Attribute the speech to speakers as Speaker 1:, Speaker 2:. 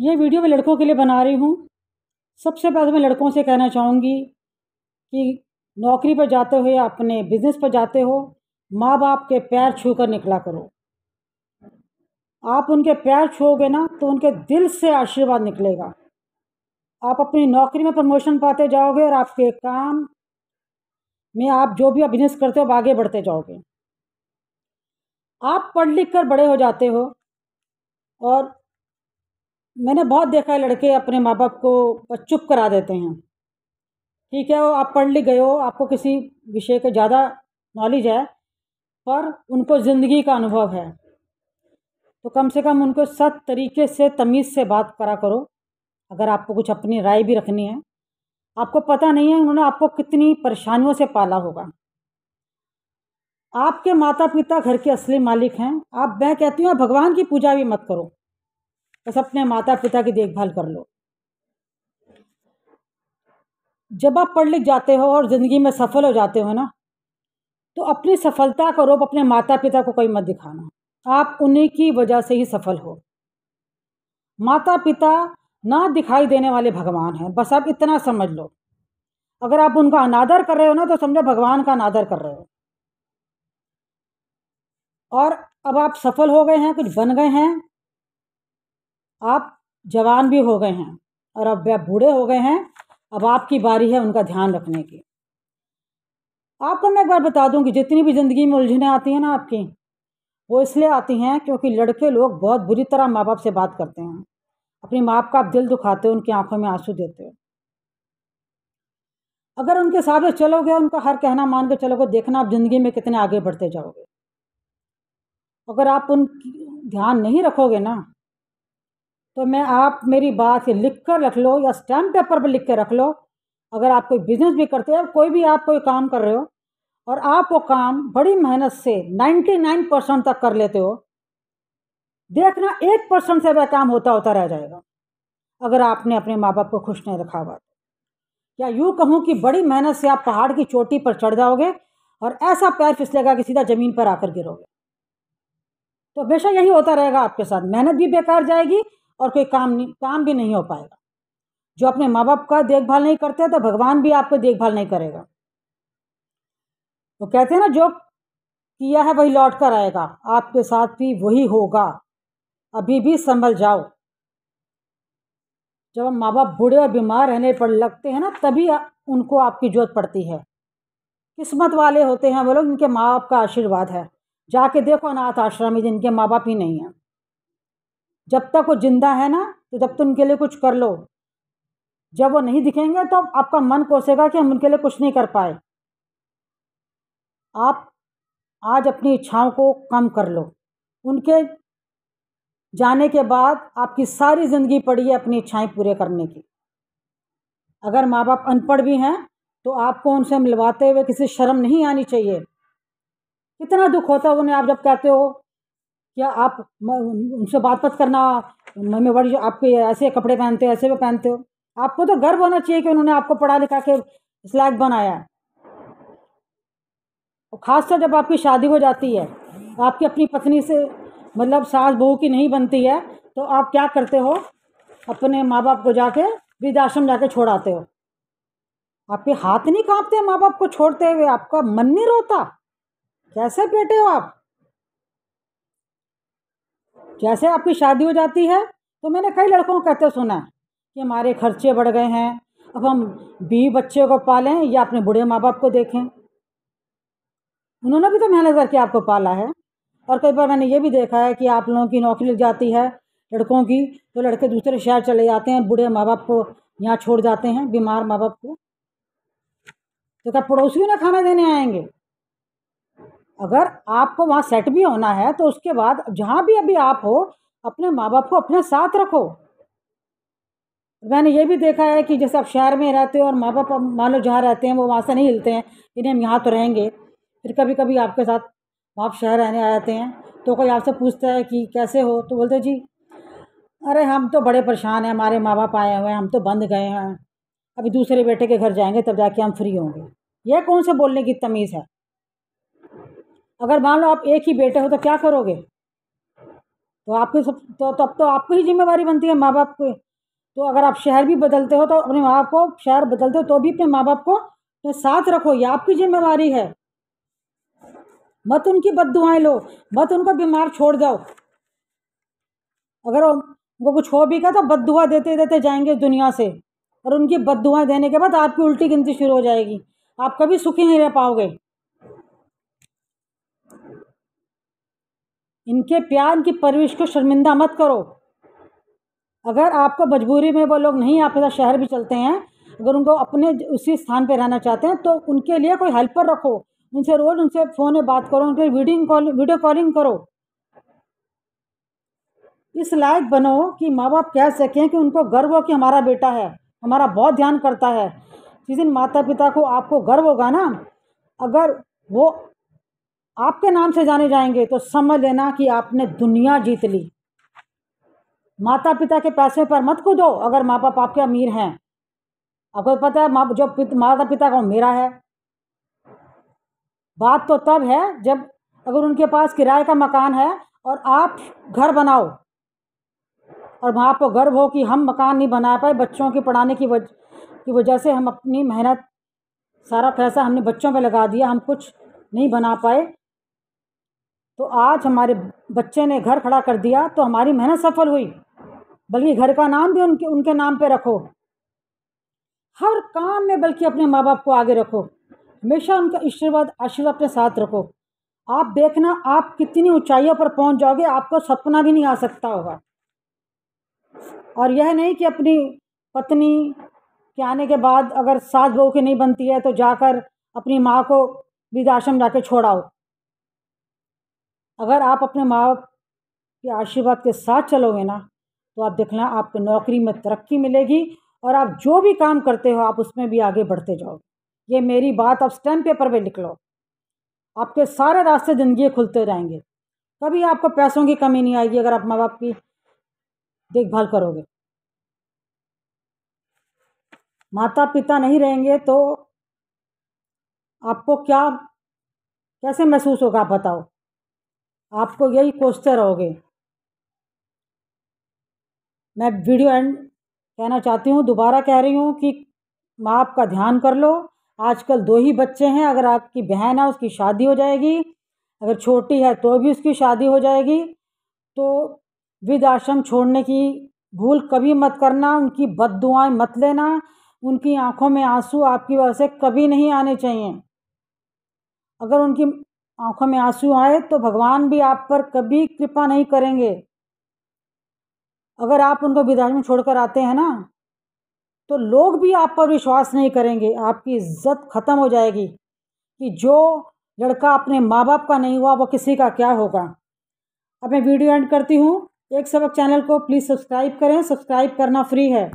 Speaker 1: ये वीडियो मैं लड़कों के लिए बना रही हूँ सबसे पहले मैं लड़कों से कहना चाहूँगी कि नौकरी पर जाते हो या अपने बिजनेस पर जाते हो माँ बाप के पैर छू कर निकला करो आप उनके पैर छूओगे ना तो उनके दिल से आशीर्वाद निकलेगा आप अपनी नौकरी में प्रमोशन पाते जाओगे और आपके काम में आप जो भी आप बिजनेस करते हो आगे बढ़ते जाओगे आप पढ़ लिख कर बड़े हो जाते हो और मैंने बहुत देखा है लड़के अपने माँ बाप को चुप करा देते हैं ठीक है वो आप पढ़ लिख गए हो आपको किसी विषय का ज़्यादा नॉलेज है पर उनको ज़िंदगी का अनुभव है तो कम से कम उनको सत तरीके से तमीज़ से बात करा करो अगर आपको कुछ अपनी राय भी रखनी है आपको पता नहीं है उन्होंने आपको कितनी परेशानियों से पाला होगा आपके माता पिता घर के असली मालिक हैं आप मैं कहती हूँ भगवान की पूजा भी मत करो तो बस अपने माता पिता की देखभाल कर लो जब आप पढ़ लिख जाते हो और ज़िंदगी में सफल हो जाते हो ना तो अपनी सफलता का रूप अपने माता पिता को कोई मत दिखाना आप उन्हीं की वजह से ही सफल हो माता पिता ना दिखाई देने वाले भगवान हैं बस आप इतना समझ लो अगर आप उनका अनादर कर रहे हो ना तो समझो भगवान का अनादर कर रहे हो और अब आप सफल हो गए हैं कुछ बन गए हैं आप जवान भी हो गए हैं और अब आप बूढ़े हो गए हैं अब आपकी बारी है उनका ध्यान रखने की आपको मैं एक बार बता दूं कि जितनी भी ज़िंदगी में उलझने आती हैं ना आपकी वो इसलिए आती हैं क्योंकि लड़के लोग बहुत बुरी तरह माँ बाप से बात करते हैं अपनी माँ बाप का आप दिल दुखाते हो उनकी आंखों में आंसू देते हो अगर उनके साथ चलोगे उनका हर कहना मान के चलोगे देखना आप ज़िंदगी में कितने आगे बढ़ते जाओगे अगर आप उन ध्यान नहीं रखोगे ना तो मैं आप मेरी बात लिख कर रख लो या स्टैम्प पेपर पर लिख कर रख लो अगर आप कोई बिजनेस भी करते हो कोई भी आप कोई काम कर रहे हो और आप वो काम बड़ी मेहनत से 99 परसेंट तक कर लेते हो देखना एक परसेंट से वह काम होता होता रह जाएगा अगर आपने अपने माँ बाप को खुश नहीं रखा हुआ तो। या यूँ कहूँ कि बड़ी मेहनत से आप पहाड़ की चोटी पर चढ़ जाओगे और ऐसा पैर फिसलेगा कि सीधा ज़मीन पर आकर गिरोगे तो हमेशा यही होता रहेगा आपके साथ मेहनत भी बेकार जाएगी और कोई काम नहीं काम भी नहीं हो पाएगा जो अपने माँ बाप का देखभाल नहीं करते तो भगवान भी आपको देखभाल नहीं करेगा तो कहते हैं ना जो किया है वही लौट कर आएगा आपके साथ भी वही होगा अभी भी संभल जाओ जब हम माँ बाप बूढ़े और बीमार रहने पर लगते हैं ना तभी उनको आपकी जरूरत पड़ती है किस्मत वाले होते हैं वो लोग इनके माँ बाप का आशीर्वाद है जाके देखो अनाथ आश्रम में जिनके माँ बाप ही नहीं हैं जब तक वो जिंदा है ना तो जब तुम उनके लिए कुछ कर लो जब वो नहीं दिखेंगे तो आपका मन कोसेगा कि हम उनके लिए कुछ नहीं कर पाए आप आज अपनी इच्छाओं को कम कर लो उनके जाने के बाद आपकी सारी ज़िंदगी पड़ी है अपनी इच्छाएं पूरे करने की अगर माँ बाप अनपढ़ भी हैं तो आपको उनसे मिलवाते हुए किसी शर्म नहीं आनी चाहिए कितना दुख होता है उन्हें आप जब कहते हो क्या आप उनसे बात बात करना मम्मी बड़ी आपके ऐसे कपड़े पहनते हो ऐसे भी पहनते हो आपको तो गर्व होना चाहिए कि उन्होंने आपको पढ़ा लिखा के स्लैग बनाया और ख़ासकर जब आपकी शादी हो जाती है आपकी अपनी पत्नी से मतलब सास बहू की नहीं बनती है तो आप क्या करते हो अपने माँ बाप को जाके वृद्धाश्रम जाके छोड़ाते हो आपके हाथ नहीं कांपते माँ बाप को छोड़ते हुए आपका मन नहीं रोता कैसे बेटे हो आप जैसे आपकी शादी हो जाती है तो मैंने कई लड़कों को कहते सुना है कि हमारे खर्चे बढ़ गए हैं अब हम बी बच्चे को पालें या अपने बूढ़े माँ बाप को देखें उन्होंने भी तो मेहनत करके आपको पाला है और कई बार मैंने ये भी देखा है कि आप लोगों की नौकरी लग जाती है लड़कों की तो लड़के दूसरे शहर चले जाते हैं बूढ़े माँ बाप को यहाँ छोड़ जाते हैं बीमार माँ बाप को तो क्या पड़ोसियों ने खाना देने आएंगे अगर आपको वहाँ सेट भी होना है तो उसके बाद जहाँ भी अभी आप हो अपने माँ बाप को अपने साथ रखो मैंने ये भी देखा है कि जैसे आप शहर में रहते हो और माँ बाप मान लो जहाँ रहते हैं वो वहाँ से नहीं हिलते हैं इन्हें हम यहाँ तो रहेंगे फिर कभी कभी आपके साथ आप शहर रहने आ जाते हैं तो कोई आपसे पूछता है कि कैसे हो तो बोलते जी अरे हम तो बड़े परेशान हैं हमारे माँ बाप आए हुए हैं हम तो बंद गए हैं अभी दूसरे बेटे के घर जाएंगे तब जाके हम फ्री होंगे यह कौन से बोलने की तमीज़ है अगर मान लो आप एक ही बेटे हो तो क्या करोगे तो आपके सब तो तब तो, तो आपको ही जिम्मेवारी बनती है माँ बाप की तो अगर आप शहर भी बदलते हो तो अपने माँ बाप को शहर बदलते हो तो भी अपने माँ बाप को तो साथ रखो ये आपकी जिम्मेवारी है मत उनकी बद दुआएँ लो मत उनको बीमार छोड़ जाओ अगर उनको कुछ हो भी गया तो बद दुआ देते देते जाएंगे दुनिया से और उनकी बद दुआएँ देने के बाद आपकी उल्टी गिनती शुरू हो जाएगी आप कभी सुखी नहीं रह पाओगे इनके प्यार इनकी परवरिश को शर्मिंदा मत करो अगर आपको मजबूरी में वो लोग नहीं आपके साथ शहर भी चलते हैं अगर उनको अपने उसी स्थान पर रहना चाहते हैं तो उनके लिए कोई हेल्पर रखो उनसे रोज उनसे फ़ोन में बात करो उनके वीडियो कॉल वीडियो कॉलिंग करो इस लायक बनो कि माँ बाप कह सकें कि उनको गर्व हो कि हमारा बेटा है हमारा बहुत ध्यान करता है जिस दिन माता पिता को आपको गर्व होगा ना अगर वो आपके नाम से जाने जाएंगे तो समझ लेना कि आपने दुनिया जीत ली माता पिता के पैसे पर मत कूदो अगर माँ बाप आपके अमीर हैं आपको पता है जो पित, माता पिता का मेरा है बात तो तब है जब अगर उनके पास किराए का मकान है और आप घर बनाओ और वहाँ आपको गर्व हो कि हम मकान नहीं बना पाए बच्चों की पढ़ाने की वजह की वजह से हम अपनी मेहनत सारा पैसा हमने बच्चों पे लगा दिया हम कुछ नहीं बना पाए तो आज हमारे बच्चे ने घर खड़ा कर दिया तो हमारी मेहनत सफल हुई बल्कि घर का नाम भी उनके उनके नाम पे रखो हर काम में बल्कि अपने माँ बाप को आगे रखो हमेशा उनका आशीर्वाद आशीर्वाद अपने साथ रखो आप देखना आप कितनी ऊंचाइयों पर पहुंच जाओगे आपको सपना भी नहीं आ सकता होगा और यह नहीं कि अपनी पत्नी के आने के बाद अगर सास बहू की नहीं बनती है तो जाकर अपनी माँ को वृद्धाश्रम जाके छोड़ाओ अगर आप अपने माँ बाप के आशीर्वाद के साथ चलोगे ना तो आप देखना आपको नौकरी में तरक्की मिलेगी और आप जो भी काम करते हो आप उसमें भी आगे बढ़ते जाओगे ये मेरी बात आप स्टैम्प पेपर पे लिख लो आपके सारे रास्ते ज़िंदगी खुलते रहेंगे कभी आपको पैसों की कमी नहीं आएगी अगर आप माँ बाप की देखभाल करोगे माता पिता नहीं रहेंगे तो आपको क्या कैसे महसूस होगा आप बताओ आपको यही कोसते रहोगे मैं वीडियो एंड कहना चाहती हूँ दोबारा कह रही हूँ कि माँ बाप का ध्यान कर लो आजकल दो ही बच्चे हैं अगर आपकी बहन है उसकी शादी हो जाएगी अगर छोटी है तो भी उसकी शादी हो जाएगी तो विद आश्रम छोड़ने की भूल कभी मत करना उनकी बद दुआएँ मत लेना उनकी आंखों में आंसू आपकी वजह से कभी नहीं आने चाहिए अगर उनकी आंखों में आंसू आए तो भगवान भी आप पर कभी कृपा नहीं करेंगे अगर आप उनको में छोड़कर आते हैं ना तो लोग भी आप पर विश्वास नहीं करेंगे आपकी इज्जत ख़त्म हो जाएगी कि जो लड़का अपने माँ बाप का नहीं हुआ वो किसी का क्या होगा अब मैं वीडियो एंड करती हूँ एक सबक चैनल को प्लीज़ सब्सक्राइब करें सब्सक्राइब करना फ्री है